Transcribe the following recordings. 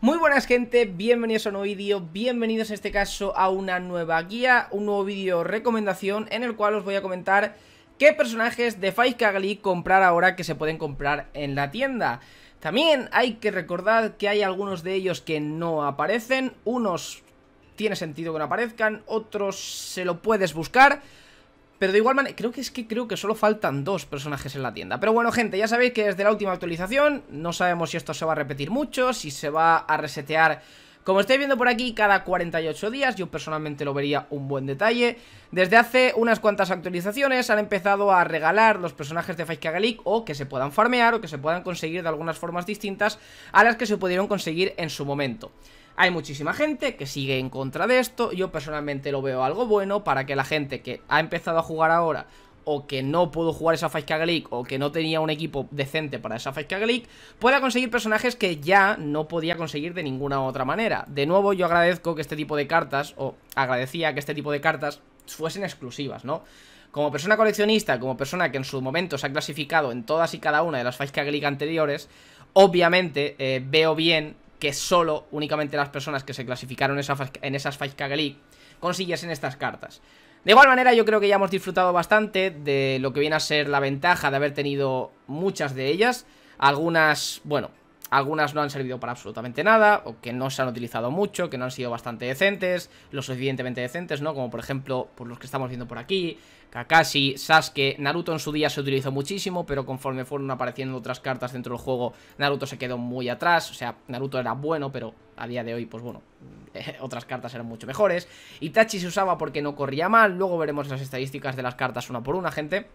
Muy buenas gente, bienvenidos a un nuevo vídeo, bienvenidos en este caso a una nueva guía, un nuevo vídeo recomendación en el cual os voy a comentar qué personajes de Fight Kagli comprar ahora que se pueden comprar en la tienda. También hay que recordar que hay algunos de ellos que no aparecen, unos tiene sentido que no aparezcan, otros se lo puedes buscar... Pero de igual manera, creo que es que creo que solo faltan dos personajes en la tienda. Pero bueno, gente, ya sabéis que desde la última actualización no sabemos si esto se va a repetir mucho, si se va a resetear... Como estáis viendo por aquí, cada 48 días, yo personalmente lo vería un buen detalle. Desde hace unas cuantas actualizaciones han empezado a regalar los personajes de Fight Galik o que se puedan farmear o que se puedan conseguir de algunas formas distintas a las que se pudieron conseguir en su momento. Hay muchísima gente que sigue en contra de esto, yo personalmente lo veo algo bueno para que la gente que ha empezado a jugar ahora o que no pudo jugar esa Fight Kaga o que no tenía un equipo decente para esa Fight Kaga pueda conseguir personajes que ya no podía conseguir de ninguna otra manera. De nuevo, yo agradezco que este tipo de cartas, o agradecía que este tipo de cartas fuesen exclusivas, ¿no? Como persona coleccionista, como persona que en su momento se ha clasificado en todas y cada una de las Fight Kaga anteriores, obviamente eh, veo bien que solo, únicamente las personas que se clasificaron en esas Fight Kage consiguiesen estas cartas. De igual manera yo creo que ya hemos disfrutado bastante de lo que viene a ser la ventaja de haber tenido muchas de ellas. Algunas, bueno, algunas no han servido para absolutamente nada, o que no se han utilizado mucho, que no han sido bastante decentes, los suficientemente decentes, ¿no? Como por ejemplo, por los que estamos viendo por aquí, Kakashi, Sasuke, Naruto en su día se utilizó muchísimo, pero conforme fueron apareciendo otras cartas dentro del juego, Naruto se quedó muy atrás, o sea, Naruto era bueno, pero a día de hoy, pues bueno, otras cartas eran mucho mejores. Itachi se usaba porque no corría mal, luego veremos las estadísticas de las cartas una por una, gente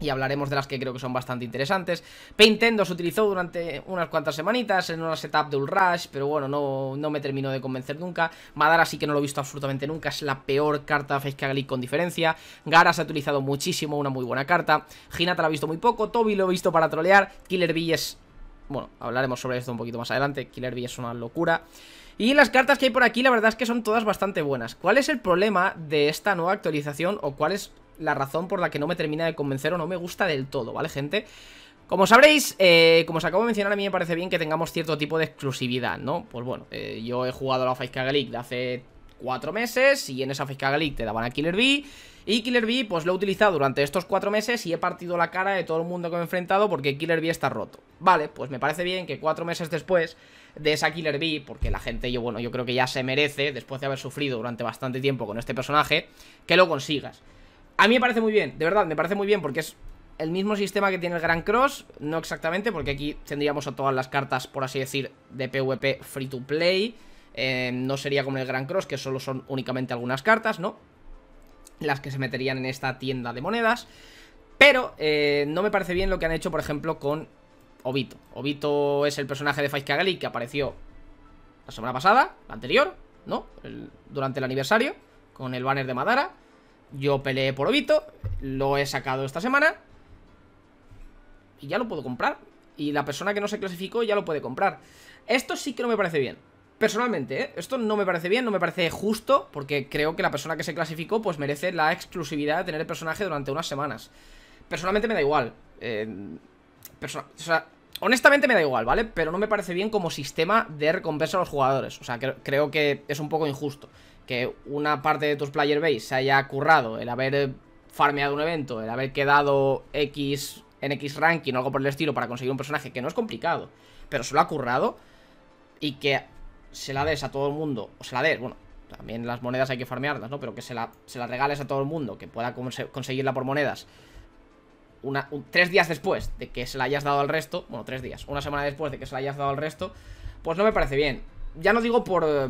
y hablaremos de las que creo que son bastante interesantes. Paintendo se utilizó durante unas cuantas semanitas en una setup de Ulrash pero bueno, no, no me terminó de convencer nunca. Madara sí que no lo he visto absolutamente nunca, es la peor carta de Face League con diferencia. Gara se ha utilizado muchísimo, una muy buena carta. Hinata la he visto muy poco, Toby lo he visto para trolear, Killer Bee es... Bueno, hablaremos sobre esto un poquito más adelante, Killer Bee es una locura. Y las cartas que hay por aquí la verdad es que son todas bastante buenas. ¿Cuál es el problema de esta nueva actualización o cuál es la razón por la que no me termina de convencer o no me gusta del todo, ¿vale, gente? Como sabréis, eh, como os acabo de mencionar, a mí me parece bien que tengamos cierto tipo de exclusividad, ¿no? Pues bueno, eh, yo he jugado a la Fight League de hace cuatro meses y en esa Fight League te daban a Killer Bee y Killer Bee pues lo he utilizado durante estos cuatro meses y he partido la cara de todo el mundo que me he enfrentado porque Killer Bee está roto. Vale, pues me parece bien que cuatro meses después de esa Killer Bee, porque la gente, yo bueno, yo creo que ya se merece, después de haber sufrido durante bastante tiempo con este personaje, que lo consigas. A mí me parece muy bien, de verdad, me parece muy bien porque es el mismo sistema que tiene el Gran Cross, no exactamente, porque aquí tendríamos a todas las cartas, por así decir, de PvP free to play. Eh, no sería como el Gran Cross, que solo son únicamente algunas cartas, ¿no? Las que se meterían en esta tienda de monedas. Pero eh, no me parece bien lo que han hecho, por ejemplo, con Obito. Obito es el personaje de Fight Kagali que apareció la semana pasada, la anterior, ¿no? durante el aniversario, con el banner de Madara. Yo peleé por Obito, lo he sacado esta semana y ya lo puedo comprar. Y la persona que no se clasificó ya lo puede comprar. Esto sí que no me parece bien. Personalmente, ¿eh? esto no me parece bien, no me parece justo, porque creo que la persona que se clasificó pues merece la exclusividad de tener el personaje durante unas semanas. Personalmente me da igual. Eh, o sea, Honestamente me da igual, ¿vale? Pero no me parece bien como sistema de recompensa a los jugadores. O sea, creo que es un poco injusto que una parte de tus player base se haya currado el haber farmeado un evento, el haber quedado X en X ranking o algo por el estilo para conseguir un personaje, que no es complicado, pero se lo ha currado y que se la des a todo el mundo, o se la des, bueno, también las monedas hay que farmearlas, ¿no? Pero que se la, se regales a todo el mundo, que pueda conseguirla por monedas tres días después de que se la hayas dado al resto, bueno, tres días, una semana después de que se la hayas dado al resto, pues no me parece bien. Ya no digo por, eh,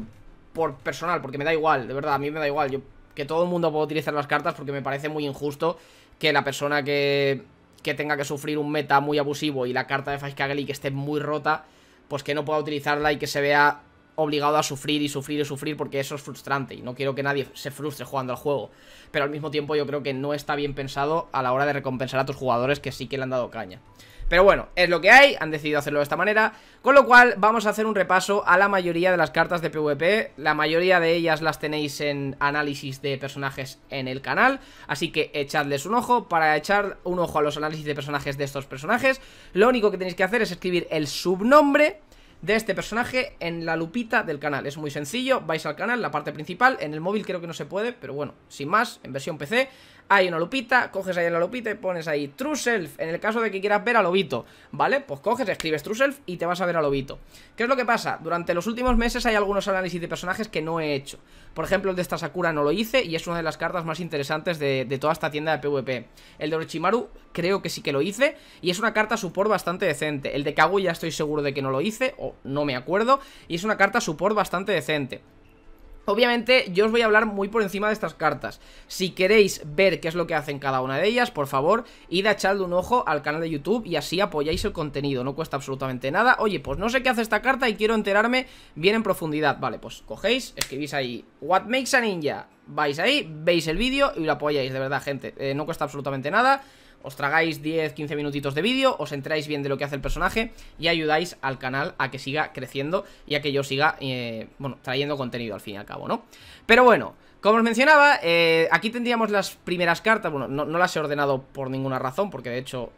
por personal, porque me da igual, de verdad, a mí me da igual. Yo, que todo el mundo pueda utilizar las cartas porque me parece muy injusto que la persona que, que tenga que sufrir un meta muy abusivo y la carta de Y que esté muy rota, pues que no pueda utilizarla y que se vea obligado a sufrir y sufrir y sufrir porque eso es frustrante y no quiero que nadie se frustre jugando al juego. Pero al mismo tiempo yo creo que no está bien pensado a la hora de recompensar a tus jugadores que sí que le han dado caña. Pero bueno, es lo que hay, han decidido hacerlo de esta manera Con lo cual vamos a hacer un repaso a la mayoría de las cartas de PvP La mayoría de ellas las tenéis en análisis de personajes en el canal Así que echadles un ojo Para echar un ojo a los análisis de personajes de estos personajes Lo único que tenéis que hacer es escribir el subnombre de este personaje en la lupita del canal. Es muy sencillo, vais al canal, la parte principal, en el móvil creo que no se puede, pero bueno, sin más, en versión PC, hay una lupita, coges ahí en la lupita y pones ahí True Self, en el caso de que quieras ver a Lobito, ¿vale? Pues coges, escribes True Self y te vas a ver a Lobito. ¿Qué es lo que pasa? Durante los últimos meses hay algunos análisis de personajes que no he hecho. Por ejemplo, el de esta Sakura no lo hice y es una de las cartas más interesantes de, toda esta tienda de PvP. El de Orochimaru creo que sí que lo hice y es una carta support bastante decente. El de Kaguya estoy seguro de que no lo hice o no me acuerdo, y es una carta support bastante decente. Obviamente yo os voy a hablar muy por encima de estas cartas Si queréis ver qué es lo que hacen cada una de ellas Por favor, id a echarle un ojo al canal de YouTube Y así apoyáis el contenido, no cuesta absolutamente nada Oye, pues no sé qué hace esta carta y quiero enterarme bien en profundidad Vale, pues cogéis, escribís ahí What makes a ninja Vais ahí, veis el vídeo y lo apoyáis, de verdad gente eh, No cuesta absolutamente nada os tragáis 10, 15 minutitos de vídeo, os entráis bien de lo que hace el personaje y ayudáis al canal a que siga creciendo y a que yo siga, eh, bueno, trayendo contenido al fin y al cabo, ¿no? Pero bueno, como os mencionaba, eh, aquí tendríamos las primeras cartas, bueno, no las he ordenado por ninguna razón, porque de hecho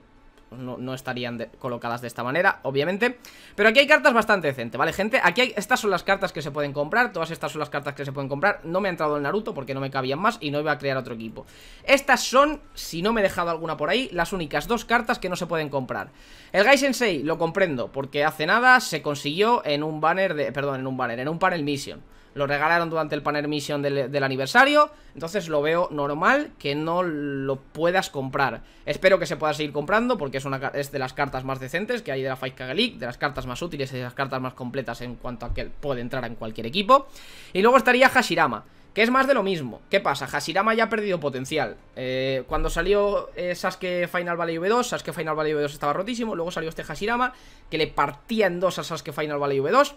no, estarían colocadas de esta manera, obviamente Pero aquí hay cartas bastante decentes, ¿vale, gente? Aquí hay, estas son las cartas que se pueden comprar, todas estas son las cartas que se pueden comprar No me ha entrado el Naruto porque no me cabían más y no iba a crear otro equipo Estas son, si no me he dejado alguna por ahí, las únicas dos cartas que no se pueden comprar El Gai Sensei lo comprendo porque hace nada se consiguió en un banner de... perdón, en un banner, en un panel mission lo regalaron durante el Panel Mission del, aniversario. Entonces lo veo normal que no lo puedas comprar. Espero que se pueda seguir comprando porque es, una, es de las cartas más decentes que hay de la Fight Kaga De las cartas más útiles y de las cartas más completas en cuanto a que puede entrar en cualquier equipo. Y luego estaría Hashirama. Que es más de lo mismo. ¿Qué pasa? Hashirama ya ha perdido potencial. Eh, cuando salió esas eh, Sasuke Final Valley V2, Sasuke Final Valley V2 estaba rotísimo. Luego salió este Hashirama, que le partía en dos a Sasuke Final Valley V2.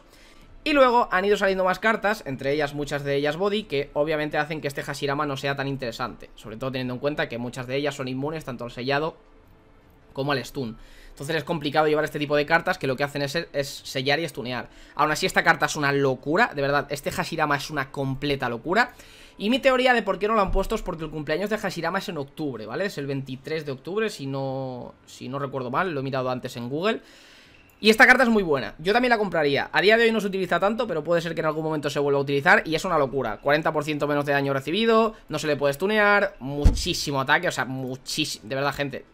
Y luego han ido saliendo más cartas, entre ellas muchas de ellas body, que obviamente hacen que este Hashirama no sea tan interesante. Sobre todo teniendo en cuenta que muchas de ellas son inmunes tanto al sellado como al stun. Entonces es complicado llevar este tipo de cartas que lo que hacen es, sellar y stunear. Aún así esta carta es una locura, de verdad, este Hashirama es una completa locura. Y mi teoría de por qué no lo han puesto es porque el cumpleaños de Hashirama es en octubre, ¿vale? Es el 23 de octubre, si no, si no recuerdo mal, lo he mirado antes en Google. Y esta carta es muy buena, yo también la compraría A día de hoy no se utiliza tanto, pero puede ser que en algún momento se vuelva a utilizar Y es una locura, 40% menos de daño recibido No se le puede stunear, muchísimo ataque O sea, muchísimo, de verdad gente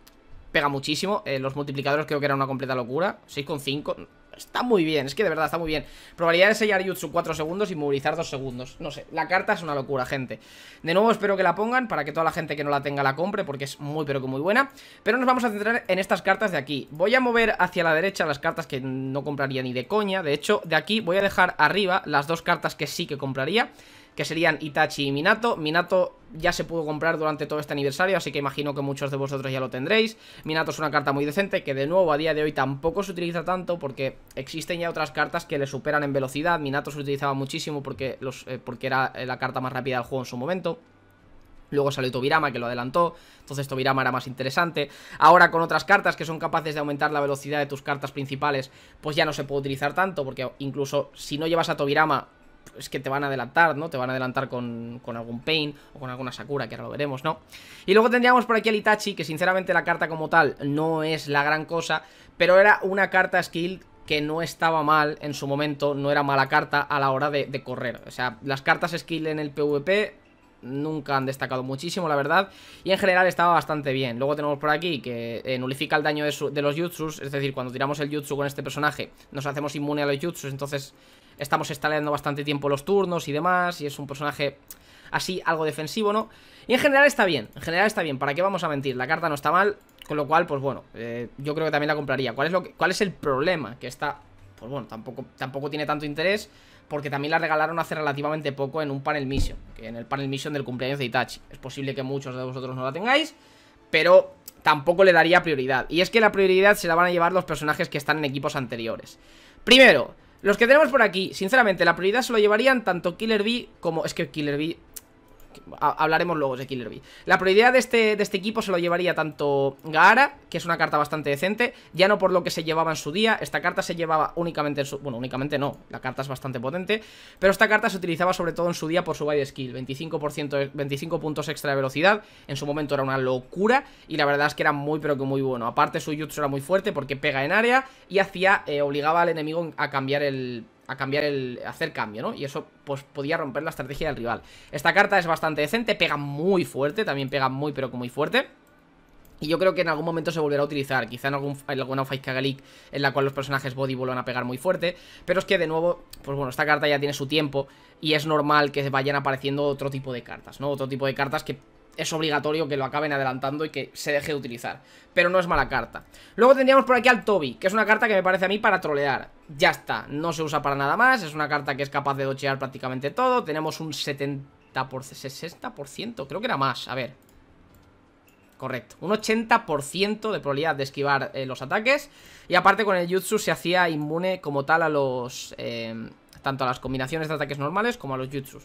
Pega muchísimo, eh, los multiplicadores creo que era una completa locura 6,5 Está muy bien, es que de verdad está muy bien Probabilidad de sellar Jutsu 4 segundos y movilizar 2 segundos No sé, la carta es una locura, gente De nuevo espero que la pongan para que toda la gente que no la tenga la compre Porque es muy pero que muy buena Pero nos vamos a centrar en estas cartas de aquí Voy a mover hacia la derecha las cartas que no compraría ni de coña De hecho, de aquí voy a dejar arriba las dos cartas que sí que compraría que serían Itachi y Minato. Minato ya se pudo comprar durante todo este aniversario, así que imagino que muchos de vosotros ya lo tendréis. Minato es una carta muy decente, que de nuevo a día de hoy tampoco se utiliza tanto, porque existen ya otras cartas que le superan en velocidad. Minato se utilizaba muchísimo porque, eh, porque era eh, la carta más rápida del juego en su momento. Luego salió Tobirama, que lo adelantó, entonces Tobirama era más interesante. Ahora con otras cartas que son capaces de aumentar la velocidad de tus cartas principales, pues ya no se puede utilizar tanto, porque incluso si no llevas a Tobirama, es que te van a adelantar, ¿no? Te van a adelantar con, con algún Pain o con alguna Sakura, que ahora lo veremos, ¿no? Y luego tendríamos por aquí el Itachi, que sinceramente la carta como tal no es la gran cosa, pero era una carta skill que no estaba mal en su momento, no era mala carta a la hora de, de correr. O sea, las cartas skill en el PvP nunca han destacado muchísimo, la verdad. Y en general estaba bastante bien. Luego tenemos por aquí que eh, nulifica el daño de, los jutsus. Es decir, cuando tiramos el jutsu con este personaje, nos hacemos inmune a los jutsus. Entonces estamos estaleando bastante tiempo los turnos y demás. Y es un personaje así, algo defensivo, ¿no? Y en general está bien. En general está bien. ¿Para qué vamos a mentir? La carta no está mal. Con lo cual, pues bueno, eh, yo creo que también la compraría. ¿Cuál es, lo ¿Cuál es el problema? Que está... Pues bueno, tampoco, tampoco tiene tanto interés porque también la regalaron hace relativamente poco en un panel mission, que en el panel mission del cumpleaños de Itachi. Es posible que muchos de vosotros no la tengáis, pero tampoco le daría prioridad. Y es que la prioridad se la van a llevar los personajes que están en equipos anteriores. Primero, los que tenemos por aquí, sinceramente, la prioridad se lo llevarían tanto Killer Bee como... Es que Killer Bee hablaremos luego de Killer Bee. La prioridad de este, de este equipo se lo llevaría tanto Gaara, que es una carta bastante decente, ya no por lo que se llevaba en su día, esta carta se llevaba únicamente en su... Bueno, únicamente no, la carta es bastante potente, pero esta carta se utilizaba sobre todo en su día por su de skill, 25%, 25 puntos extra de velocidad, en su momento era una locura y la verdad es que era muy pero que muy bueno. Aparte su jutsu era muy fuerte porque pega en área y hacía, eh, obligaba al enemigo a cambiar el a cambiar el, hacer cambio, ¿no? Y eso, pues, podía romper la estrategia del rival. Esta carta es bastante decente, pega muy fuerte, también pega muy, pero muy fuerte. Y yo creo que en algún momento se volverá a utilizar, quizá en, algún, alguna Fight Kagalik. en la cual los personajes body vuelvan a pegar muy fuerte, pero es que de nuevo, pues bueno, esta carta ya tiene su tiempo y es normal que vayan apareciendo otro tipo de cartas, ¿no? Otro tipo de cartas que es obligatorio que lo acaben adelantando y que se deje de utilizar. Pero no es mala carta. Luego tendríamos por aquí al Toby, que es una carta que me parece a mí para trolear. Ya está, no se usa para nada más, es una carta que es capaz de dochear prácticamente todo. Tenemos un 70 por 60%, creo que era más, a ver. Correcto, un 80% de probabilidad de esquivar eh, los ataques. Y aparte con el Jutsu se hacía inmune como tal a los... Eh, tanto a las combinaciones de ataques normales como a los Jutsus.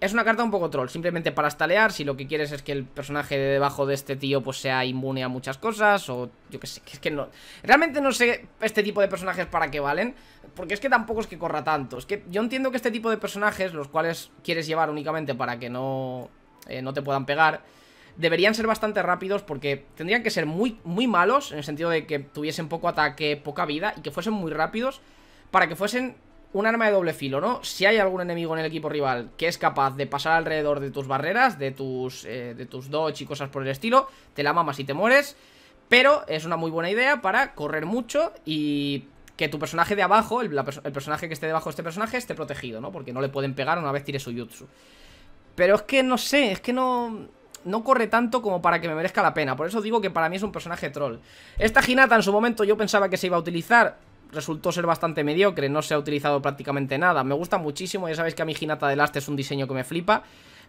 Es una carta un poco troll, simplemente para estalear, si lo que quieres es que el personaje de debajo de este tío pues sea inmune a muchas cosas, o yo qué sé, es que no... Realmente no sé este tipo de personajes para qué valen, porque es que tampoco es que corra tanto, es que yo entiendo que este tipo de personajes, los cuales quieres llevar únicamente para que no, eh, no te puedan pegar, deberían ser bastante rápidos porque tendrían que ser muy, muy malos, en el sentido de que tuviesen poco ataque, poca vida, y que fuesen muy rápidos, para que fuesen un arma de doble filo, ¿no? Si hay algún enemigo en el equipo rival que es capaz de pasar alrededor de tus barreras, de tus, eh, de tus dodge y cosas por el estilo, te la mamas y te mueres. Pero es una muy buena idea para correr mucho y que tu personaje de abajo, el, personaje que esté debajo de este personaje, esté protegido, ¿no? Porque no le pueden pegar una vez tire su jutsu. Pero es que no sé, es que no no corre tanto como para que me merezca la pena. Por eso digo que para mí es un personaje troll. Esta Hinata en su momento yo pensaba que se iba a utilizar resultó ser bastante mediocre, no se ha utilizado prácticamente nada. Me gusta muchísimo, ya sabéis que a mi ginata de last es un diseño que me flipa,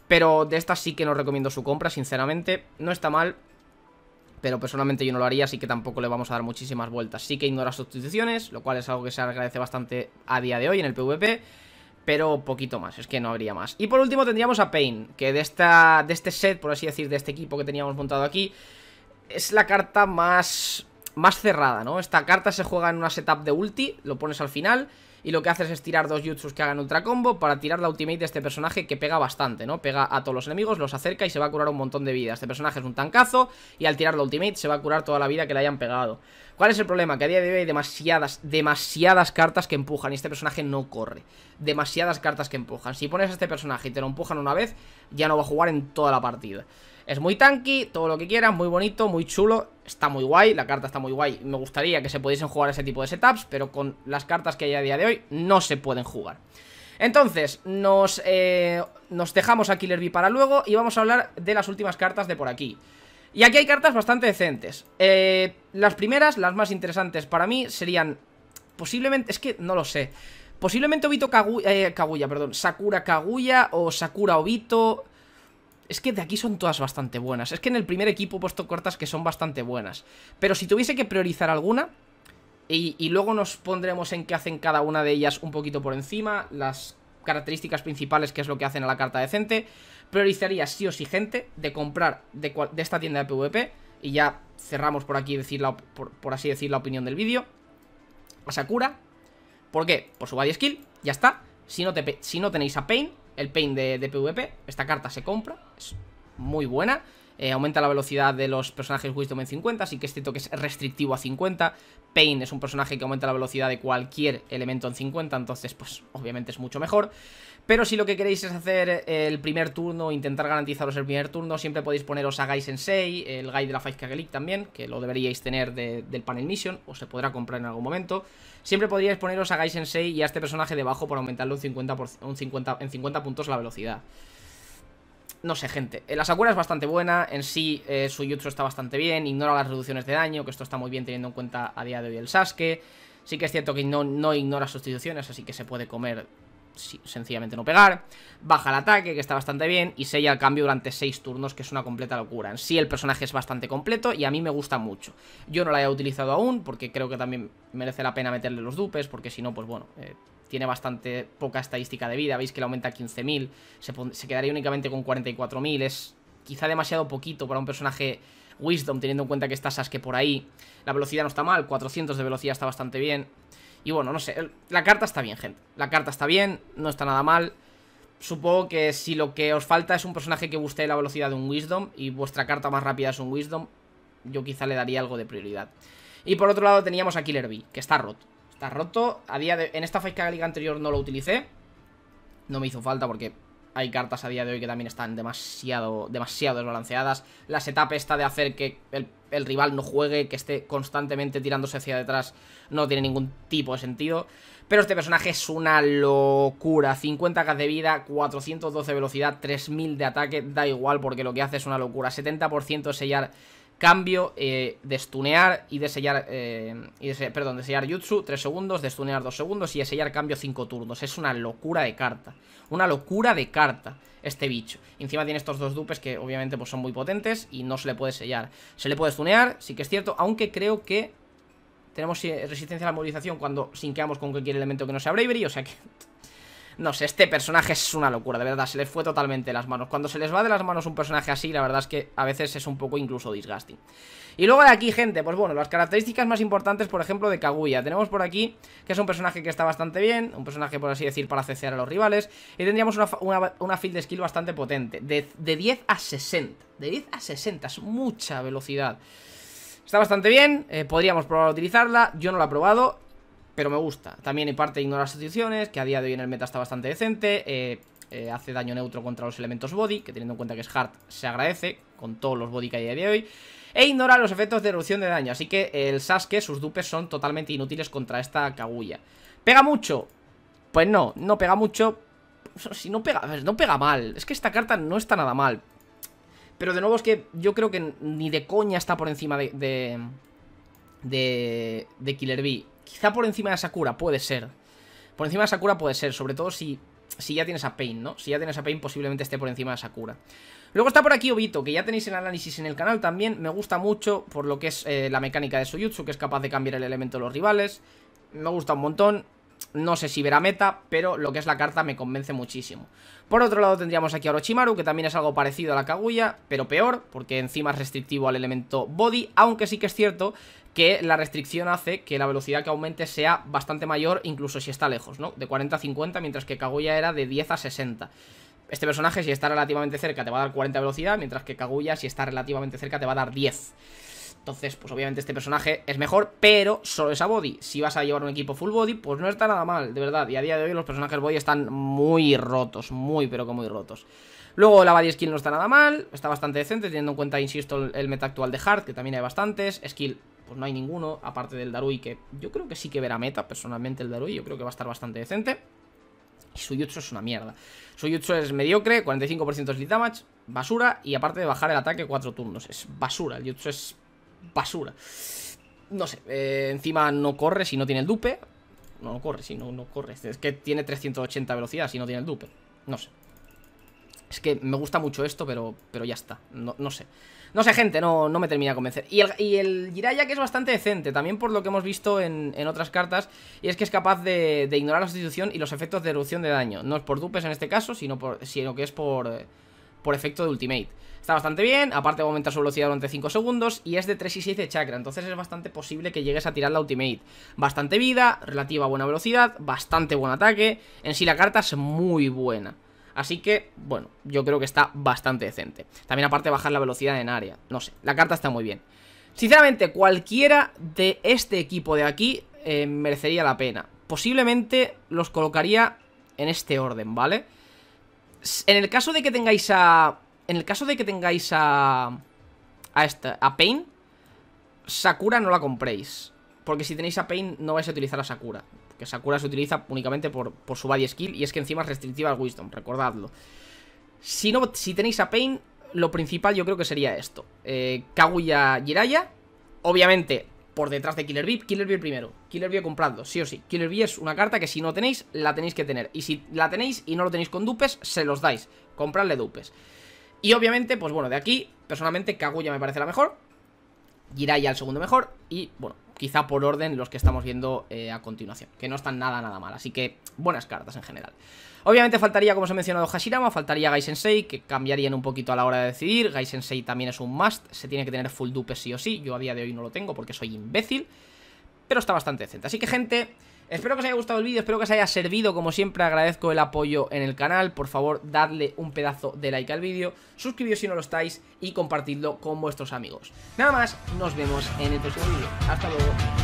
pero de esta sí que no recomiendo su compra, sinceramente. No está mal, pero personalmente yo no lo haría, así que tampoco le vamos a dar muchísimas vueltas. Sí que ignora sustituciones, lo cual es algo que se agradece bastante a día de hoy en el PvP, pero poquito más, es que no habría más. Y por último tendríamos a Pain, que de, esta, de este set, por así decir, de este equipo que teníamos montado aquí, es la carta más más cerrada, ¿no? Esta carta se juega en una setup de ulti, lo pones al final y lo que haces es tirar dos jutsus que hagan ultra combo para tirar la ultimate de este personaje que pega bastante, ¿no? Pega a todos los enemigos, los acerca y se va a curar un montón de vida. Este personaje es un tancazo y al tirar la ultimate se va a curar toda la vida que le hayan pegado. ¿Cuál es el problema? Que a día de hoy hay demasiadas, demasiadas cartas que empujan y este personaje no corre. Demasiadas cartas que empujan. Si pones a este personaje y te lo empujan una vez, ya no va a jugar en toda la partida. Es muy tanky, todo lo que quieras, muy bonito, muy chulo Está muy guay, la carta está muy guay Me gustaría que se pudiesen jugar ese tipo de setups Pero con las cartas que hay a día de hoy no se pueden jugar entonces, nos, eh, nos dejamos a Killer Bee para luego y vamos a hablar de las últimas cartas de por aquí. Y aquí hay cartas bastante decentes. Eh, las primeras, las más interesantes para mí, serían... Posiblemente... Es que no lo sé. Posiblemente Obito eh, Kaguya, perdón. Sakura Kaguya o Sakura Obito... Es que de aquí son todas bastante buenas. Es que en el primer equipo he puesto cortas que son bastante buenas. Pero si tuviese que priorizar alguna... Y, luego nos pondremos en qué hacen cada una de ellas un poquito por encima. Las características principales, que es lo que hacen a la carta decente. Priorizaría sí o sí gente de comprar de, esta tienda de PvP. Y ya cerramos por aquí, decir por, así decir, la opinión del vídeo. A Sakura. ¿Por qué? Por su body skill. Ya está. Si no, si no tenéis a Pain, el paint de, de PvP. Esta carta se compra, es muy buena. Eh, aumenta la velocidad de los personajes Wisdom en 50, así que este toque es restrictivo a 50. Pain es un personaje que aumenta la velocidad de cualquier elemento en 50, entonces pues obviamente es mucho mejor. Pero si lo que queréis es hacer el primer turno, intentar garantizaros el primer turno, siempre podéis poneros a Gai Sensei, el Gai de la 5K también, que lo deberíais tener del panel Mission, o se podrá comprar en algún momento. Siempre podríais poneros a Gai Sensei y a este personaje debajo por aumentarle en 50 puntos la velocidad. No sé, gente. Eh, la Sakura es bastante buena. En sí, eh, su Jutsu está bastante bien. Ignora las reducciones de daño, que esto está muy bien teniendo en cuenta a día de hoy el Sasuke. Sí que es cierto que no, no ignora sustituciones, así que se puede comer sencillamente no pegar. Baja el ataque, que está bastante bien. Y sella el cambio durante 6 turnos, que es una completa locura. En sí, el personaje es bastante completo y a mí me gusta mucho. Yo no la he utilizado aún, porque creo que también merece la pena meterle los dupes, porque si no, pues bueno, eh, tiene bastante poca estadística de vida, veis que le aumenta a 15.000, se, se quedaría únicamente con 44.000, es quizá demasiado poquito para un personaje Wisdom, teniendo en cuenta que está Sasuke por ahí, la velocidad no está mal, 400 de velocidad está bastante bien, y bueno, no sé, la carta está bien, gente, la carta está bien, no está nada mal, supongo que si lo que os falta es un personaje que guste la velocidad de un Wisdom y vuestra carta más rápida es un Wisdom, yo quizá le daría algo de prioridad. Y por otro lado teníamos a Killer Bee, que está roto. Está roto. A día de... En esta Fight Liga anterior no lo utilicé. No me hizo falta porque hay cartas a día de hoy que también están demasiado, demasiado desbalanceadas. La setup está de hacer que el, el, rival no juegue, que esté constantemente tirándose hacia detrás, no tiene ningún tipo de sentido. Pero este personaje es una locura. 50k de vida, 412 de velocidad, 3000 de ataque, da igual porque lo que hace es una locura. 70% de sellar Cambio, eh, destunear y de sellar. Eh, y de perdón, desellar Jutsu 3 segundos, destunear 2 segundos y de sellar cambio 5 turnos. Es una locura de carta. Una locura de carta este bicho. Encima tiene estos dos dupes que obviamente pues, son muy potentes y no se le puede sellar. Se le puede stunear, sí que es cierto, aunque creo que tenemos eh, resistencia a la movilización cuando sinqueamos con cualquier elemento que no sea Bravery, o sea que no sé, este personaje es una locura, de verdad, se les fue totalmente de las manos. Cuando se les va de las manos un personaje así, la verdad es que a veces es un poco incluso disgusting. Y luego de aquí, gente, pues bueno, las características más importantes, por ejemplo, de Kaguya. Tenemos por aquí que es un personaje que está bastante bien, un personaje, por así decir, para cecear a los rivales. Y tendríamos una, una, field de skill bastante potente, de, 10 a 60. De 10 a 60, es mucha velocidad. Está bastante bien, eh, podríamos probar a utilizarla, yo no la he probado pero me gusta. También en parte ignora las que a día de hoy en el meta está bastante decente. Eh, eh, hace daño neutro contra los elementos body, que teniendo en cuenta que es hard, se agradece con todos los body que hay a día de hoy. E ignora los efectos de erupción de daño, así que el Sasuke, sus dupes son totalmente inútiles contra esta Kaguya. ¿Pega mucho? Pues no, no pega mucho. Si no pega, no pega mal. Es que esta carta no está nada mal. Pero de nuevo es que yo creo que ni de coña está por encima de... de... de Killer Bee Quizá por encima de Sakura, puede ser. Por encima de Sakura puede ser, sobre todo si, si ya tienes a Pain, ¿no? Si ya tienes a Pain posiblemente esté por encima de Sakura. Luego está por aquí Obito, que ya tenéis el análisis en el canal también. Me gusta mucho por lo que es eh, la mecánica de Soyutsu, que es capaz de cambiar el elemento de los rivales. Me gusta un montón. No sé si verá meta, pero lo que es la carta me convence muchísimo. Por otro lado tendríamos aquí a Orochimaru, que también es algo parecido a la Kaguya, pero peor, porque encima es restrictivo al elemento Body, aunque sí que es cierto que la restricción hace que la velocidad que aumente sea bastante mayor, incluso si está lejos, ¿no? De 40 a 50, mientras que Kaguya era de 10 a 60 este personaje si está relativamente cerca te va a dar 40 velocidad, mientras que Kaguya si está relativamente cerca te va a dar 10. Entonces, pues obviamente este personaje es mejor, pero solo es a body. Si vas a llevar un equipo full body, pues no está nada mal, de verdad. Y a día de hoy los personajes body están muy rotos, muy pero que muy rotos. Luego la body skill no está nada mal, está bastante decente, teniendo en cuenta, insisto, el meta actual de Heart, que también hay bastantes. Skill, pues no hay ninguno, aparte del Darui, que yo creo que sí que verá meta, personalmente el Darui, yo creo que va a estar bastante decente. Y su Suyutsu es una mierda. Su Suyutsu es mediocre, 45% de damage, basura, y aparte de bajar el ataque 4 turnos, es basura. El Jutsu es basura. No sé, eh, encima no corre si no tiene el dupe. No, no corre si no, no corre. Es que tiene 380 velocidad si no tiene el dupe. No sé. Es que me gusta mucho esto, pero, pero ya está. No, sé. No sé, gente, no, no me termina de convencer. Y el, y que es bastante decente, también por lo que hemos visto en, otras cartas, y es que es capaz de, ignorar la sustitución y los efectos de erupción de daño. No es por dupes en este caso, sino, por, que es por... Eh, por efecto de Ultimate. Está bastante bien, aparte aumenta su velocidad durante 5 segundos y es de 3 y 6 de chakra, entonces es bastante posible que llegues a tirar la ultimate. Bastante vida, relativa buena velocidad, bastante buen ataque, en sí la carta es muy buena. Así que, bueno, yo creo que está bastante decente. También aparte bajar la velocidad en área, no sé, la carta está muy bien. Sinceramente, cualquiera de este equipo de aquí eh, merecería la pena. Posiblemente los colocaría en este orden, ¿vale? vale en el caso de que tengáis a... En el caso de que tengáis a... A esta... A Pain Sakura no la compréis Porque si tenéis a Pain no vais a utilizar a Sakura Porque Sakura se utiliza únicamente por, por su body skill Y es que encima es restrictiva al Wisdom, recordadlo si, no, si tenéis a Pain Lo principal yo creo que sería esto eh, Kaguya Jiraya Obviamente por detrás de Killer Bee, Killer Bee primero. Killer Bee comprando sí o sí. Killer Bee es una carta que si no tenéis, la tenéis que tener. Y si la tenéis y no lo tenéis con dupes, se los dais. Compradle dupes. Y obviamente, pues bueno, de aquí, personalmente, Kaguya me parece la mejor. Jiraiya al segundo mejor. Y bueno, quizá por orden los que estamos viendo eh, a continuación, que no están nada, nada mal. Así que buenas cartas en general. Obviamente faltaría, como os he mencionado, Hashirama, faltaría Gaisensei que cambiarían un poquito a la hora de decidir. Gaisensei también es un must, se tiene que tener full dupe sí o sí. Yo a día de hoy no lo tengo porque soy imbécil, pero está bastante decente. Así que, gente, Espero que os haya gustado el vídeo, espero que os haya servido Como siempre agradezco el apoyo en el canal Por favor, dadle un pedazo de like al vídeo Suscribíos si no lo estáis Y compartidlo con vuestros amigos Nada más, nos vemos en el próximo vídeo Hasta luego